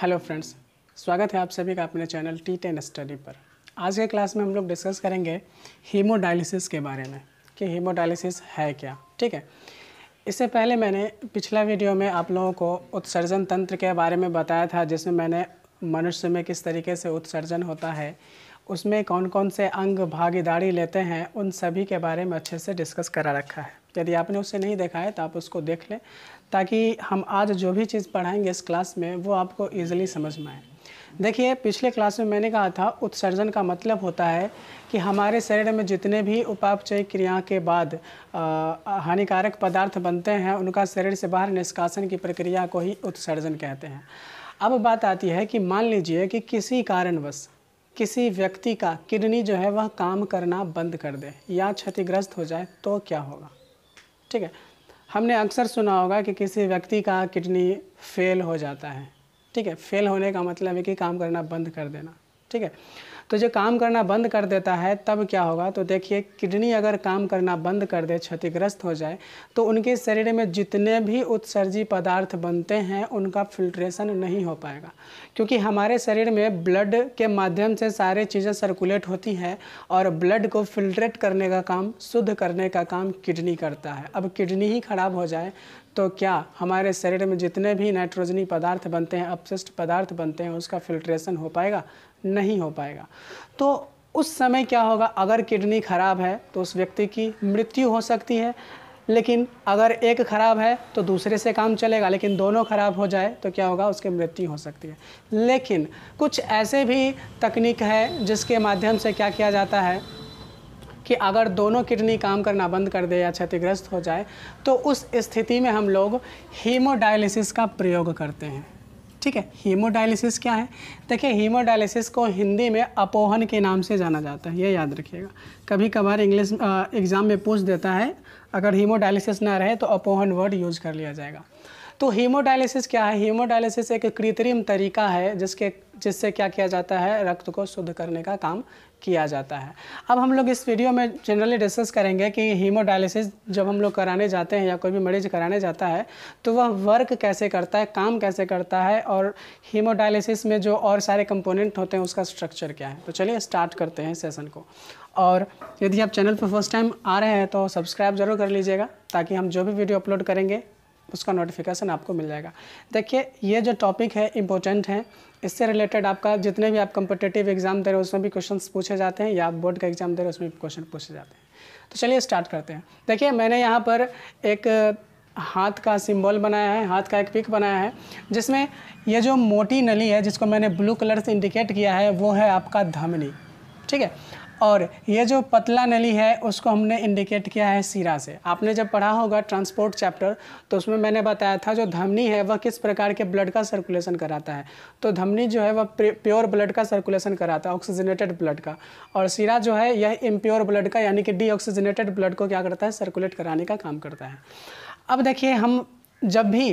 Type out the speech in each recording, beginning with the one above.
Hello friends स्वागत है आप सभी का अपने चैनल टी टेन स्टडी पर आज के क्लास में हम लोग डिस्कस करेंगे हीमोडायलिसिस के बारे में कि हीमोडायलिसिस है क्या ठीक है इससे पहले मैंने पिछला वीडियो में आप लोगों को उत्सर्जन तंत्र के बारे में बताया था जिसमें मैंने मनुष्य में किस तरीके से उत्सर्जन होता है उसमें कौन कौन से अंग भागीदारी लेते हैं उन सभी के बारे में अच्छे से डिस्कस करा रखा है यदि आपने उसे नहीं देखा है तो आप उसको देख लें ताकि हम आज जो भी चीज़ पढ़ाएंगे इस क्लास में वो आपको ईजिली समझ में आए देखिए पिछले क्लास में मैंने कहा था उत्सर्जन का मतलब होता है कि हमारे शरीर में जितने भी उपापचय क्रिया के बाद हानिकारक पदार्थ बनते हैं उनका शरीर से बाहर निष्कासन की प्रक्रिया को ही उत्सर्जन कहते हैं अब बात आती है कि मान लीजिए कि किसी कारणवश किसी व्यक्ति का किडनी जो है वह काम करना बंद कर दे या क्षतिग्रस्त हो जाए तो क्या होगा ठीक है हमने अक्सर सुना होगा कि किसी व्यक्ति का किडनी फेल हो जाता है ठीक है फेल होने का मतलब है कि काम करना बंद कर देना ठीक है तो जो काम करना बंद कर देता है तब क्या होगा तो देखिए किडनी अगर काम करना बंद कर दे क्षतिग्रस्त हो जाए तो उनके शरीर में जितने भी उत्सर्जी पदार्थ बनते हैं उनका फिल्ट्रेशन नहीं हो पाएगा क्योंकि हमारे शरीर में ब्लड के माध्यम से सारे चीज़ें सर्कुलेट होती हैं और ब्लड को फिल्ट्रेट करने का काम शुद्ध करने का काम किडनी करता है अब किडनी ही ख़राब हो जाए तो क्या हमारे शरीर में जितने भी नाइट्रोजनी पदार्थ बनते हैं अपशिष्ट पदार्थ बनते हैं उसका फिल्ट्रेशन हो पाएगा नहीं हो पाएगा तो उस समय क्या होगा अगर किडनी खराब है तो उस व्यक्ति की मृत्यु हो सकती है लेकिन अगर एक खराब है तो दूसरे से काम चलेगा लेकिन दोनों खराब हो जाए तो क्या होगा उसकी मृत्यु हो सकती है लेकिन कुछ ऐसे भी तकनीक है जिसके माध्यम से क्या किया जाता है कि अगर दोनों किडनी काम करना बंद कर दे या क्षतिग्रस्त हो जाए तो उस स्थिति में हम लोग हीमोडायलिसिस का प्रयोग करते हैं ठीक है हीमोडायलिसिस क्या है देखिए हीमोडायलिसिस को हिंदी में अपोहन के नाम से जाना जाता है ये याद रखिएगा कभी कभार इंग्लिश एग्ज़ाम में पूछ देता है अगर हीमोडायलिसिस ना रहे तो अपोहन वर्ड यूज़ कर लिया जाएगा तो हीमोडायलिसिस क्या है हीमोडायलिसिस एक कृत्रिम तरीका है जिसके जिससे क्या किया जाता है रक्त को शुद्ध करने का काम किया जाता है अब हम लोग इस वीडियो में जनरली डिस्कस करेंगे कि हीमोडायलिसिस जब हम लोग कराने जाते हैं या कोई भी मरीज कराने जाता है तो वह वर्क कैसे करता है काम कैसे करता है और हीमोडायलिसिस में जो और सारे कंपोनेंट होते हैं उसका स्ट्रक्चर क्या है तो चलिए स्टार्ट करते हैं सेशन को और यदि आप चैनल पर फर्स्ट टाइम आ रहे हैं तो सब्सक्राइब ज़रूर कर लीजिएगा ताकि हम जो भी वीडियो अपलोड करेंगे उसका नोटिफिकेशन आपको मिल जाएगा देखिए ये जो टॉपिक है इंपॉर्टेंट है इससे रिलेटेड आपका जितने भी आप कंपटेटिव एग्जाम दे रहे हो उसमें भी क्वेश्चन पूछे जाते हैं या बोर्ड का एग्जाम दे रहे हो उसमें भी क्वेश्चन पूछे जाते हैं तो चलिए स्टार्ट करते हैं देखिए मैंने यहाँ पर एक हाथ का सिंबल बनाया है हाथ का एक पिक बनाया है जिसमें यह जो मोटी नली है जिसको मैंने ब्लू कलर से इंडिकेट किया है वो है आपका धमनी ठीक है और ये जो पतला नली है उसको हमने इंडिकेट किया है सिरा से आपने जब पढ़ा होगा ट्रांसपोर्ट चैप्टर तो उसमें मैंने बताया था जो धमनी है वह किस प्रकार के ब्लड का सर्कुलेशन कराता है तो धमनी जो है वह प्योर ब्लड का सर्कुलेशन कराता है ऑक्सीजनेटेड ब्लड का और सिरा जो है यह इम्प्योर ब्लड का यानी कि डीऑक्सीजनेटेड ब्लड को क्या करता है सर्कुलेट कराने का काम करता है अब देखिए हम जब भी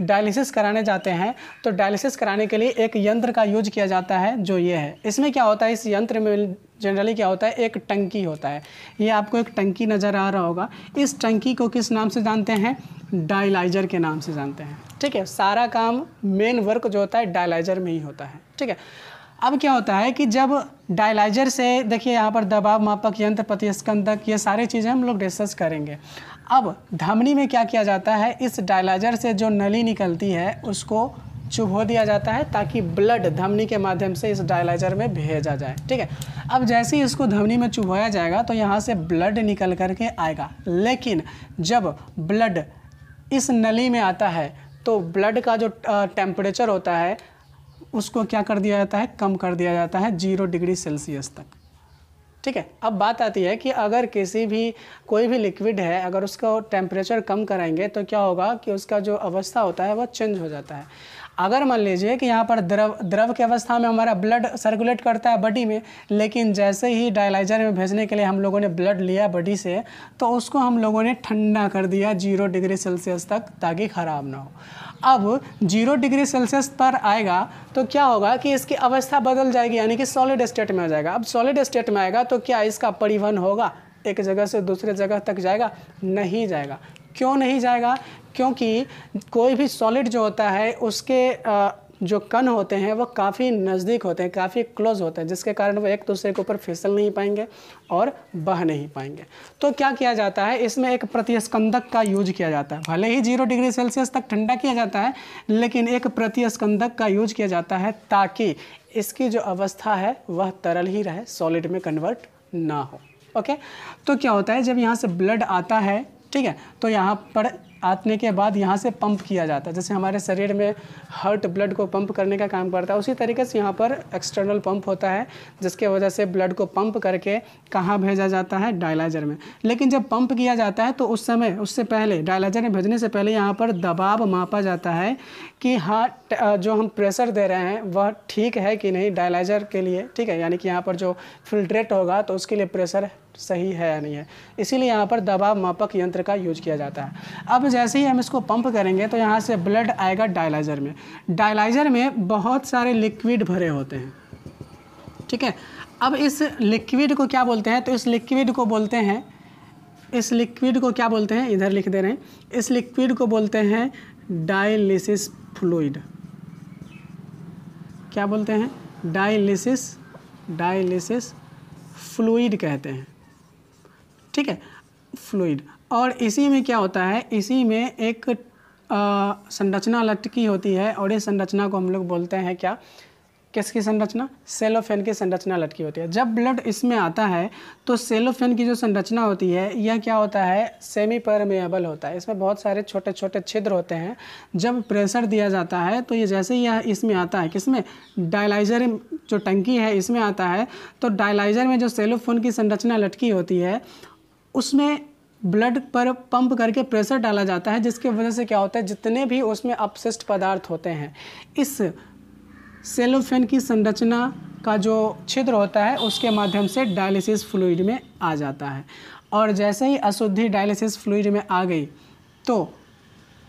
डायलिसिस कराने जाते हैं तो डायलिसिस कराने के लिए एक यंत्र का यूज किया जाता है जो ये है इसमें क्या होता है इस यंत्र में जनरली क्या होता है एक टंकी होता है ये आपको एक टंकी नज़र आ रहा होगा इस टंकी को किस नाम से जानते हैं डायलाइजर के नाम से जानते हैं ठीक है सारा काम मेन वर्क जो होता है डायलाइजर में ही होता है ठीक है अब क्या होता है कि जब डायलाइजर से देखिए यहाँ पर दबाव मापक यंत्र प्रतिस्कंदक ये सारी चीज़ें हम लोग डिस्कस करेंगे अब धमनी में क्या किया जाता है इस डायलाइजर से जो नली निकलती है उसको चुभो दिया जाता है ताकि ब्लड धमनी के माध्यम से इस डायलाइजर में भेजा जाए ठीक है अब जैसे ही इसको धमनी में चुभोया जाएगा तो यहाँ से ब्लड निकल करके आएगा लेकिन जब ब्लड इस नली में आता है तो ब्लड का जो टेम्परेचर होता है उसको क्या कर दिया जाता है कम कर दिया जाता है जीरो डिग्री सेल्सियस तक ठीक है अब बात आती है कि अगर किसी भी कोई भी लिक्विड है अगर उसका टेम्परेचर कम कराएंगे तो क्या होगा कि उसका जो अवस्था होता है वह चेंज हो जाता है अगर मान लीजिए कि यहाँ पर द्रव द्रव की अवस्था में हमारा ब्लड सर्कुलेट करता है बॉडी में लेकिन जैसे ही डायलाइजर में भेजने के लिए हम लोगों ने ब्लड लिया बॉडी से तो उसको हम लोगों ने ठंडा कर दिया जीरो डिग्री सेल्सियस तक ताकि ख़राब ना हो अब जीरो डिग्री सेल्सियस पर आएगा तो क्या होगा कि इसकी अवस्था बदल जाएगी यानी कि सॉलिड स्टेट में आ जाएगा अब सॉलिड स्टेट में आएगा तो क्या इसका परिवहन होगा एक जगह से दूसरे जगह तक जाएगा नहीं जाएगा क्यों नहीं जाएगा क्योंकि कोई भी सॉलिड जो होता है उसके जो कण होते हैं वो काफ़ी नज़दीक होते हैं काफ़ी क्लोज होते हैं जिसके कारण वो एक दूसरे के ऊपर फिसल नहीं पाएंगे और बह नहीं पाएंगे तो क्या किया जाता है इसमें एक प्रतिस्कंदक का यूज किया जाता है भले ही जीरो डिग्री सेल्सियस तक ठंडा किया जाता है लेकिन एक प्रतिस्कंदक का यूज किया जाता है ताकि इसकी जो अवस्था है वह तरल ही रहे सॉलिड में कन्वर्ट ना हो ओके तो क्या होता है जब यहाँ से ब्लड आता है ठीक है तो यहाँ पर आने के बाद यहाँ से पंप किया जाता है जैसे हमारे शरीर में हर्ट ब्लड को पंप करने का काम करता है उसी तरीके से यहाँ पर एक्सटर्नल पंप होता है जिसके वजह से ब्लड को पंप करके कहाँ भेजा जाता है डायलाइजर में लेकिन जब पंप किया जाता है तो उस समय उससे पहले डायलाइजर में भेजने से पहले यहाँ पर दबाव मापा जाता है कि हाँ जो हम प्रेशर दे रहे हैं वह ठीक है कि नहीं डायलाइजर के लिए ठीक है यानी कि यहाँ पर जो फिल्ट्रेट होगा तो उसके लिए प्रेशर सही है या नहीं है इसीलिए यहाँ पर दबाव मापक यंत्र का यूज किया जाता है अब जैसे ही हम इसको पंप करेंगे तो यहाँ से ब्लड आएगा डायलाइजर में डायलाइजर में बहुत सारे लिक्विड भरे होते हैं ठीक है अब इस लिक्विड को क्या बोलते हैं तो इस लिक्विड को बोलते हैं इस लिक्विड को क्या बोलते हैं इधर लिख दे रहे हैं इस लिक्विड को बोलते हैं डायलिसिस फ्लूड क्या बोलते हैं डायलिसिस डायलिसिस फ्लूड कहते हैं ठीक है फ्लूड और इसी में क्या होता है इसी में एक संरचना लटकी होती है और इस संरचना को हम लोग बोलते हैं क्या किसकी संरचना सेलोफेन की संरचना लटकी होती है जब ब्लड इसमें आता है तो सेलोफेन की जो संरचना होती है यह क्या होता है सेमी परमेबल होता है इसमें बहुत सारे छोटे छोटे छिद्र होते हैं जब प्रेशर दिया जाता है तो ये जैसे ही यह इसमें आता है किसमें डायलाइजर जो टंकी है इसमें आता है तो डायलाइजर में जो सेलोफोन की संरचना लटकी होती है उसमें ब्लड पर पंप करके प्रेशर डाला जाता है जिसकी वजह से क्या होता है जितने भी उसमें अपशिष्ट पदार्थ होते हैं इस सेलोफेन की संरचना का जो छिद्र होता है उसके माध्यम से डायलिसिस फ्लूड में आ जाता है और जैसे ही अशुद्धि डायलिसिस फ्लूड में आ गई तो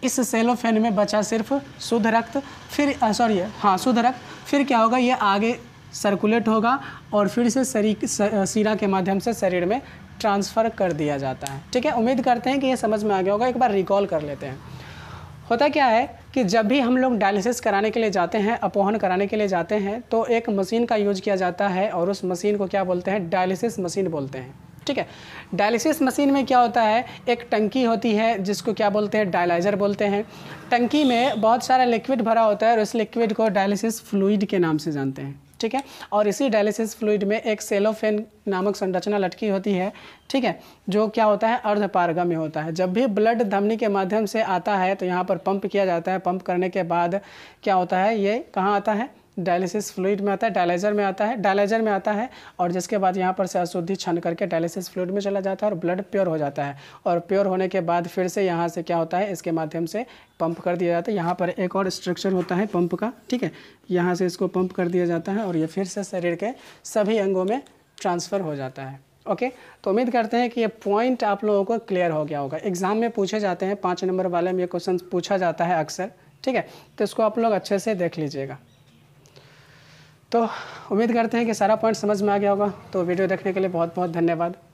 इस सेलोफेन में बचा सिर्फ शुद्ध रक्त फिर सॉरी हाँ शुद्ध रक्त फिर क्या होगा ये आगे सर्कुलेट होगा और फिर से शरीर सीरा के माध्यम से शरीर में ट्रांसफ़र कर दिया जाता है ठीक है उम्मीद करते हैं कि ये समझ में आ गया होगा एक बार रिकॉल कर लेते हैं होता क्या है कि जब भी हम लोग डायलिसिस कराने के लिए जाते हैं अपोहन कराने के लिए जाते हैं तो एक मशीन का यूज किया जाता है और उस मशीन को क्या बोलते हैं डायलिसिस मशीन बोलते हैं ठीक है डायलिसिस मशीन में क्या होता है एक टंकी होती है जिसको क्या बोलते हैं डायलाइजर बोलते हैं टंकी में बहुत सारा लिक्विड भरा होता है और उस लिक्विड को डायलिसिस फ्लूइड के नाम से जानते हैं ठीक है और इसी डायलिसिस फ्लूड में एक सेलोफेन नामक संरचना लटकी होती है ठीक है जो क्या होता है अर्धपारगम में होता है जब भी ब्लड धमनी के माध्यम से आता है तो यहाँ पर पंप किया जाता है पंप करने के बाद क्या होता है ये कहाँ आता है डायलिसिस फ्लूड में आता है डायलाइजर में आता है डायलाइजर में आता है और जिसके बाद यहाँ पर से अशुद्धि छन करके डायलिसिस फ्लूड में चला जाता है और ब्लड प्योर हो जाता है और प्योर होने के बाद फिर से यहाँ से क्या होता है इसके माध्यम से पंप कर दिया जाता है यहाँ पर एक और स्ट्रक्चर होता है पंप का ठीक है यहाँ से इसको पंप कर दिया जाता है और ये फिर से शरीर के सभी अंगों में ट्रांसफ़र हो जाता है ओके okay? तो उम्मीद करते हैं कि ये पॉइंट आप लोगों को क्लियर हो गया होगा एग्जाम में पूछे जाते हैं पाँच नंबर वाले में ये क्वेश्चन पूछा जाता है अक्सर ठीक है तो इसको आप लोग अच्छे से देख लीजिएगा तो उम्मीद करते हैं कि सारा पॉइंट समझ में आ गया होगा तो वीडियो देखने के लिए बहुत बहुत धन्यवाद